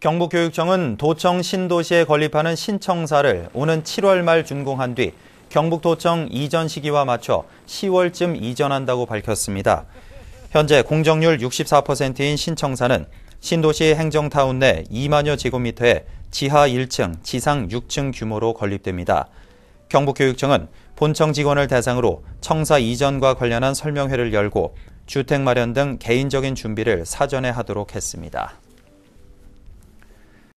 경북교육청은 도청 신도시에 건립하는 신청사를 오는 7월 말 준공한 뒤 경북도청 이전 시기와 맞춰 10월쯤 이전한다고 밝혔습니다. 현재 공정률 64%인 신청사는 신도시 행정타운 내 2만여 제곱미터에 지하 1층, 지상 6층 규모로 건립됩니다. 경북교육청은 본청 직원을 대상으로 청사 이전과 관련한 설명회를 열고 주택 마련 등 개인적인 준비를 사전에 하도록 했습니다.